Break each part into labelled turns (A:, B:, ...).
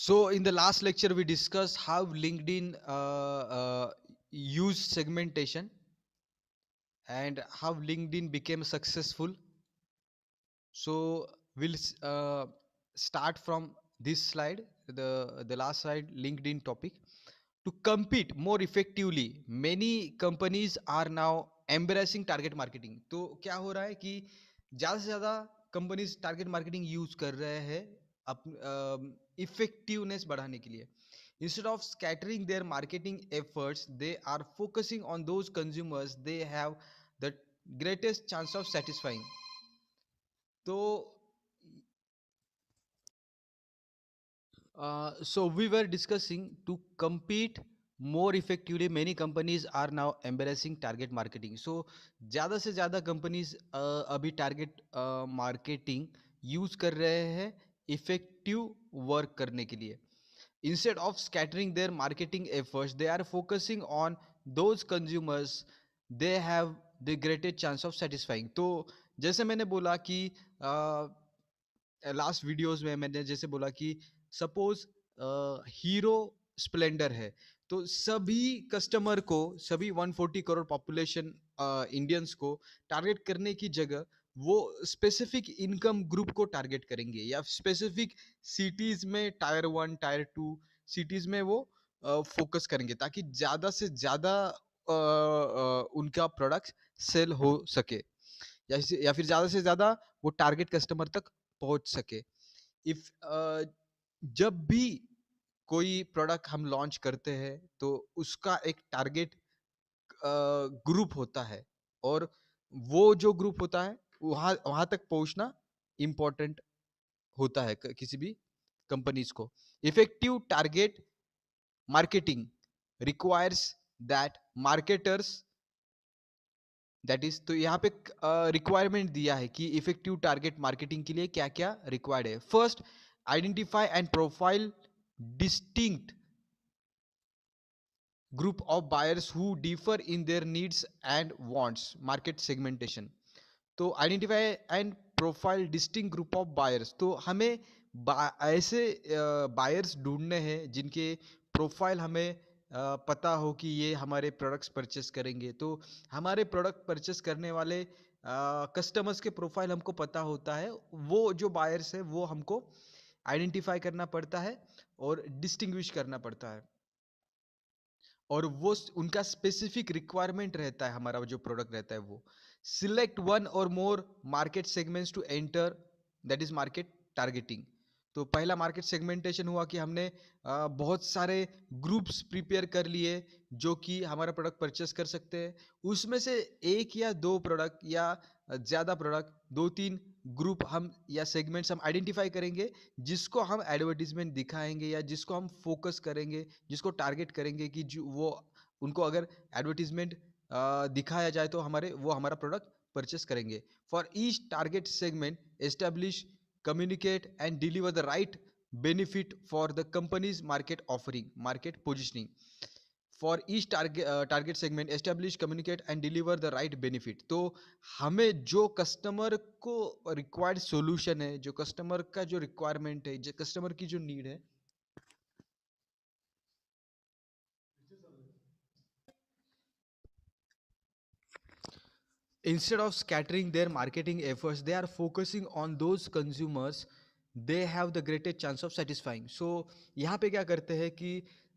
A: So in the last lecture, we discussed how LinkedIn uh, uh, used segmentation and how LinkedIn became successful. So we'll uh, start from this slide, the, the last slide, LinkedIn topic. To compete more effectively, many companies are now embracing embracing target marketing तो क्या हो रहा है कि ज़्यादा से ज़्यादा companies target marketing use कर रहे हैं इफेक्टिवनेस बढ़ाने के लिए instead of scattering their marketing efforts they are focusing on those consumers they have the greatest chance of satisfying तो so we were discussing to compete more effectively many companies are now embracing target marketing so ज़्यादा से ज़्यादा companies अभी target marketing use कर रहे हैं effective work करने के लिए instead of scattering their marketing efforts they are focusing on those consumers they have the greatest chance of satisfying तो जैसे मैंने बोला कि लास्ट uh, वीडियोज में मैंने जैसे बोला कि सपोज हीरो स्प्लेंडर है तो सभी कस्टमर को सभी 140 करोड़ पॉपुलेशन इंडियंस को टारगेट करने की जगह वो स्पेसिफिक इनकम ग्रुप को टारगेट करेंगे या स्पेसिफिक सिटीज़ में tier one tier two cities में वो फोकस करेंगे ताकि ज़्यादा से ज़्यादा उनका प्रोडक्ट सेल हो सके या या फिर ज़्यादा से ज़्यादा वो टारगेट कस्टमर तक पहुंच सके इफ़ जब भी कोई प्रोडक्ट हम लॉन्च करते हैं तो उसका एक टारगेट ग्रुप होता है और वो जो ग्रुप होता है वहां वहां तक पहुंचना इम्पोर्टेंट होता है किसी भी कंपनीज को effective target marketing requires that marketers that is तो यहाँ पे रिक्वायरमेंट uh, दिया है कि इफेक्टिव टारगेट मार्केटिंग के लिए क्या क्या रिक्वायर्ड है first identify and profile distinct group of buyers who differ in their needs and wants market segmentation तो identify and profile distinct group of buyers तो हमें बा, ऐसे बायर्स ढूंढने हैं जिनके प्रोफाइल हमें पता हो कि ये हमारे प्रोडक्ट्स परचेस करेंगे तो हमारे प्रोडक्ट परचेस करने वाले कस्टमर्स के प्रोफाइल हमको पता होता है वो जो बायर्स है वो हमको आइडेंटिफाई करना पड़ता है और डिस्टिंग्विश करना पड़ता है और वो उनका स्पेसिफिक रिक्वायरमेंट रहता है हमारा जो प्रोडक्ट रहता है वो select one or more market segments to enter that is market targeting तो पहला मार्केट सेगमेंटेशन हुआ कि हमने बहुत सारे ग्रुप्स प्रिपेयर कर लिए जो कि हमारा प्रोडक्ट परचेस कर सकते हैं उसमें से एक या दो प्रोडक्ट या ज़्यादा प्रोडक्ट दो तीन ग्रुप हम या सेगमेंट्स हम आइडेंटिफाई करेंगे जिसको हम एडवर्टीजमेंट दिखाएंगे या जिसको हम फोकस करेंगे जिसको टारगेट करेंगे कि जो वो उनको अगर एडवर्टीजमेंट दिखाया जाए तो हमारे वो हमारा प्रोडक्ट परचेस करेंगे for each target segment establish communicate and deliver the right benefit for the company's market offering market positioning for each target segment establish communicate and deliver the right benefit तो हमें जो customer को required solution है जो customer का जो requirement है जो कस्टमर की जो नीड है Instead of scattering their marketing efforts, they are focusing on those consumers they have the greatest chance of satisfying so यहाँ पे क्या करते हैं कि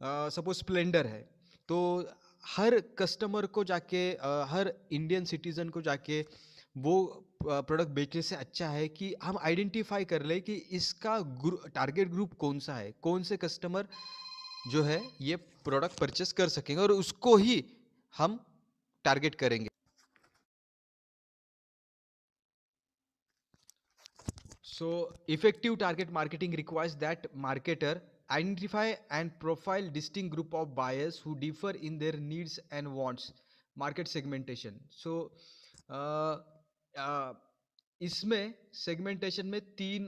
A: सपोज uh, स्प्लेंडर है तो हर कस्टमर को जाके uh, हर इंडियन सिटीज़न को जाके वो प्रोडक्ट बेचने से अच्छा है कि हम आइडेंटिफाई कर ले कि इसका ग्रु, टारगेट ग्रुप कौन सा है कौन से कस्टमर जो है ये प्रोडक्ट परचेस कर सकेंगे और उसको ही हम टारगेट करेंगे So effective target marketing requires that marketer identify and profile distinct group of buyers who differ in their needs and wants. Market segmentation. So uh, uh, इसमें सेगमेंटेशन में तीन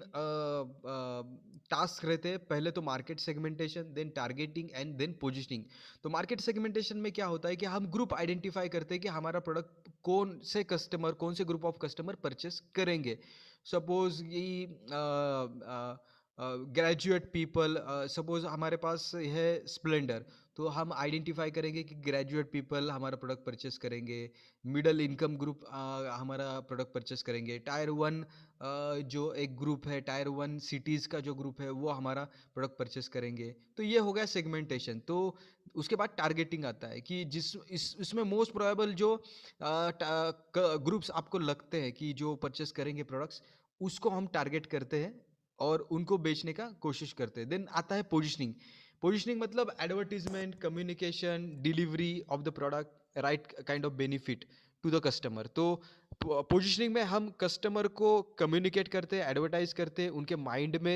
A: टास्क रहते हैं पहले तो market segmentation then targeting and then positioning तो market segmentation में क्या होता है कि हम ग्रुप आइडेंटिफाई करते हैं कि हमारा प्रोडक्ट कौन से कस्टमर कौन से ग्रुप ऑफ कस्टमर परचेस करेंगे सपोज ये ग्रेजुएट पीपल सपोज हमारे पास है स्प्लेंडर तो हम आइडेंटिफाई करेंगे कि ग्रेजुएट पीपल हमारा प्रोडक्ट परचेस करेंगे मिडल इनकम ग्रुप हमारा प्रोडक्ट परचेस करेंगे टायर वन जो एक ग्रुप है टायर वन सिटीज़ का जो ग्रुप है वो हमारा प्रोडक्ट परचेस करेंगे तो ये हो गया सेगमेंटेशन तो उसके बाद टारगेटिंग आता है कि जिस इस इसमें मोस्ट प्रोबेबल जो ग्रुप्स आपको लगते हैं कि जो परचेस करेंगे प्रोडक्ट्स उसको हम टारगेट करते हैं और उनको बेचने का कोशिश करते हैं देन आता है पोजिशनिंग पोजिशनिंग मतलब advertisement communication delivery of the product right kind of benefit to the customer तो पोजिशनिंग में हम कस्टमर को कम्युनिकेट करते हैं एडवर्टाइज करते हैं उनके माइंड में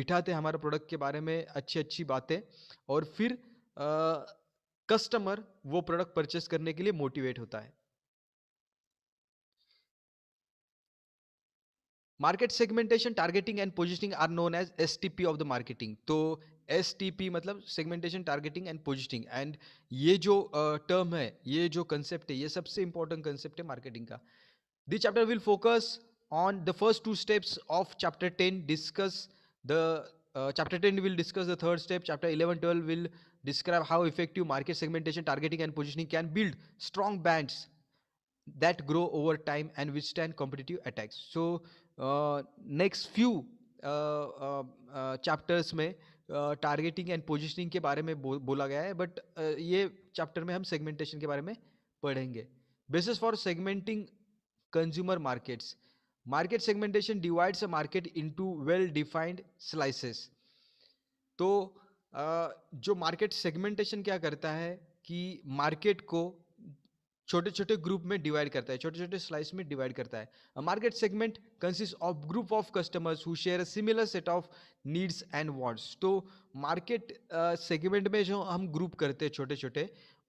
A: बिठाते हैं हमारे प्रोडक्ट के बारे में अच्छी अच्छी बातें और फिर कस्टमर वो प्रोडक्ट परचेस करने के लिए मोटिवेट होता है market segmentation targeting and positioning are known as S T P of the marketing तो एस टी पी मतलब segmentation targeting and positioning and ये जो टर्म uh, है ये जो कंसेप्ट है ये सबसे इंपॉर्टेंट कंसेप्ट है मार्केटिंग का this chapter will focus on the first two steps of chapter ten discuss the chapter ten will discuss the third step chapter eleven twelve will describe how effective market segmentation targeting and positioning can build strong brands that grow over time and which stand competitive attacks so next few chapters में targeting and positioning के बारे में बो, बोला गया है but uh, ये chapter में हम सेगमेंटेशन के बारे में पढ़ेंगे basis for segmenting consumer markets market segmentation divides a market into well defined slices तो uh, जो मार्केट सेगमेंटेशन क्या करता है कि मार्केट को छोटे छोटे ग्रुप में डिवाइड करता है छोटे छोटे स्लाइस में डिवाइड करता है market segment consist of group of customers who share similar set of needs and wants तो मार्केट सेगमेंट में जो हम ग्रुप करते हैं छोटे छोटे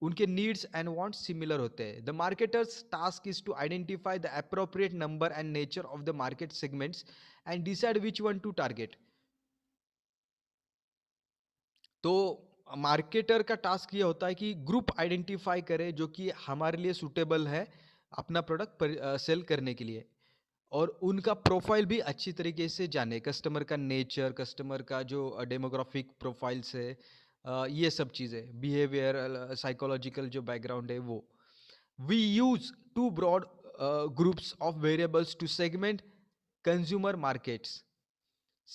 A: उनके नीड्स एंड वांट्स सिमिलर होते हैं the marketers task is to identify the appropriate number and nature of the market segments and decide which one to target तो मार्केटर का टास्क ये होता है कि ग्रुप आइडेंटिफाई करे जो कि हमारे लिए सुटेबल है अपना प्रोडक्ट सेल करने के लिए और उनका प्रोफाइल भी अच्छी तरीके से जाने कस्टमर का नेचर कस्टमर का जो डेमोग्राफिक प्रोफाइल्स है ये सब चीज़ें बिहेवियर साइकोलॉजिकल जो बैकग्राउंड है वो we use two broad groups of variables to segment consumer markets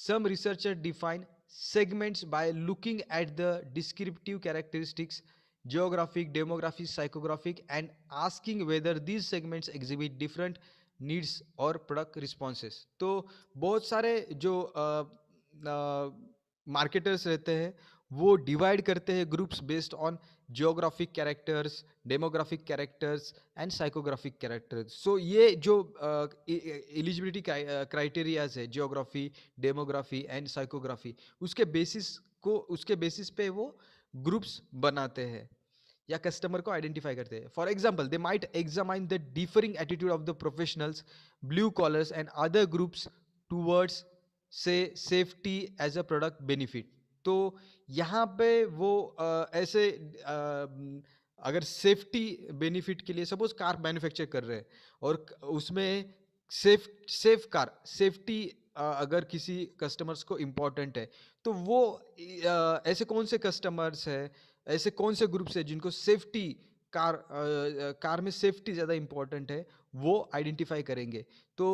A: some researcher define segments by looking at the descriptive characteristics geographic demographic psychographic and asking whether these segments exhibit different needs और product responses तो बहुत सारे जो marketers रहते हैं वो divide करते हैं groups based on geographic characters demographic characters and psychographic characters so ये जो एलिजिबिलिटी क्राइटेरियाज है जियोग्राफी डेमोग्राफी एंड साइकोग्राफी उसके बेसिस को उसके बेसिस पे वो ग्रुप्स बनाते हैं या कस्टमर को आइडेंटिफाई करते हैं for example they might examine the differing attitude of the professionals blue collars and other groups towards से safety as a product benefit तो यहाँ पे वो ऐसे अगर सेफ्टी बेनिफिट के लिए सपोज कार मैन्युफैक्चर कर रहे हैं और उसमें सेफ सेफ कार सेफ्टी अगर किसी कस्टमर्स को इम्पोर्टेंट है तो वो ऐसे कौन से कस्टमर्स है ऐसे कौन से ग्रुप्स है जिनको सेफ्टी कार कार में सेफ्टी ज़्यादा इम्पोर्टेंट है वो आइडेंटिफाई करेंगे तो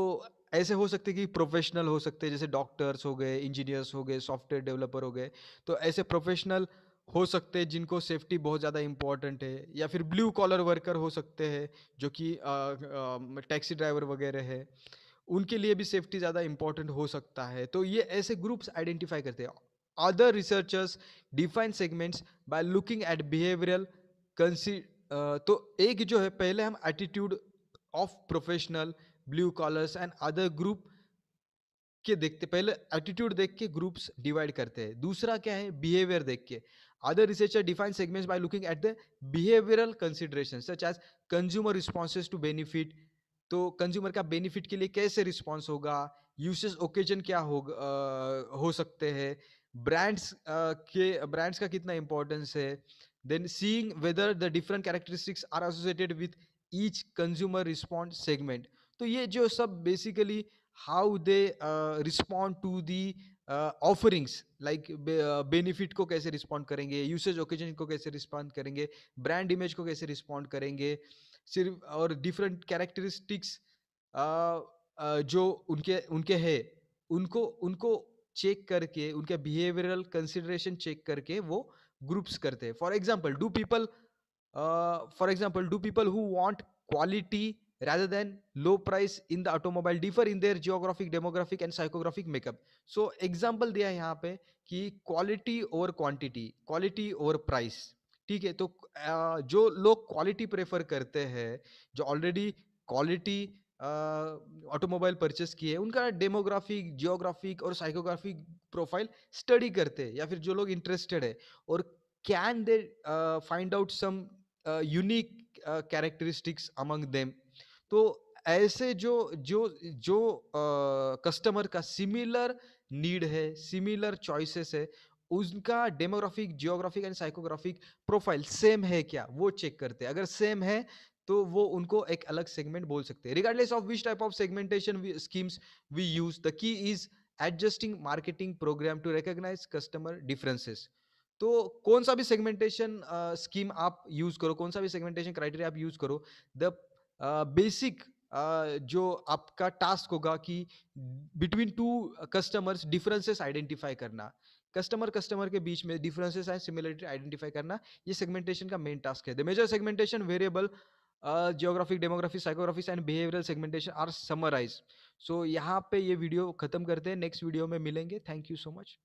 A: ऐसे हो सकते कि प्रोफेशनल हो सकते जैसे डॉक्टर्स हो गए इंजीनियर्स हो गए सॉफ्टवेयर डेवलपर हो गए तो ऐसे प्रोफेशनल हो सकते हैं जिनको सेफ्टी बहुत ज़्यादा इम्पॉर्टेंट है या फिर ब्लू कॉलर वर्कर हो सकते हैं जो कि टैक्सी ड्राइवर वगैरह है उनके लिए भी सेफ्टी ज़्यादा इम्पॉर्टेंट हो सकता है तो ये ऐसे ग्रुप्स आइडेंटिफाई करते हैं other researchers define segments by looking at behavioural कंसी तो एक जो है पहले हम attitude of professional blue collars and other group के देखते पहले एटीट्यूड देख के ग्रुप्स डिवाइड करते हैं दूसरा क्या है बिहेवियर देख के other researcher define segments by looking at the behavioural consideration such as consumer responses to benefit तो कंज्यूमर का बेनिफिट के लिए कैसे रिस्पॉन्स होगा यूसेज ओकेजन क्या हो आ, हो सकते हैं ब्रांड्स के ब्रांड्स का कितना इंपॉर्टेंस है then seeing whether the different characteristics are associated with each consumer response segment तो ये जो सब basically how they respond to the offerings like benefit को कैसे रिस्पॉन्ड करेंगे यूसेज ओकेजन को कैसे रिस्पॉन्ड करेंगे ब्रांड इमेज को कैसे रिस्पॉन्ड करेंगे सिर्फ और डिफरेंट कैरेक्टरिस्टिक्स uh, uh, जो उनके उनके है उनको उनको चेक करके उनके बिहेवियरल कंसिडरेशन चेक करके वो ग्रुप्स करते हैं for example do people for example do people who want quality rather than low price in the automobile differ in their geographic demographic and psychographic makeup so example diya है यहाँ पे कि quality over quantity quality over price theek hai to jo log quality prefer karte हैं jo already quality automobile purchase किए उनका demographic geographic और psychographic profile study करते हैं या फिर जो लोग इंटरेस्टेड है और can they find out some unique characteristics among them तो ऐसे जो जो जो कस्टमर का सिमिलर नीड है सिमिलर चॉइसेस है उनका demographic geographic and psychographic profile same है क्या वो चेक करते हैं अगर सेम है तो वो उनको एक अलग सेगमेंट बोल सकते हैं regardless of which type of segmentation schemes we use the key is adjusting marketing program to recognise customer differences तो कौन सा भी सेगमेंटेशन स्कीम uh, आप यूज करो कौन सा भी सेगमेंटेशन क्राइटेरिया आप यूज करो द बेसिक जो आपका टास्क होगा कि between two customers differences identify करना कस्टमर कस्टमर के बीच में डिफरेंसेस एंड सिमिलरिटी आइडेंटिफाई करना ये सेगमेंटेशन का मेन टास्क है the major segmentation variable geographic demography psychographics and behavioural segmentation are summarise so यहाँ पे ये वीडियो खत्म करते हैं नेक्स्ट वीडियो में मिलेंगे थैंक यू सो मच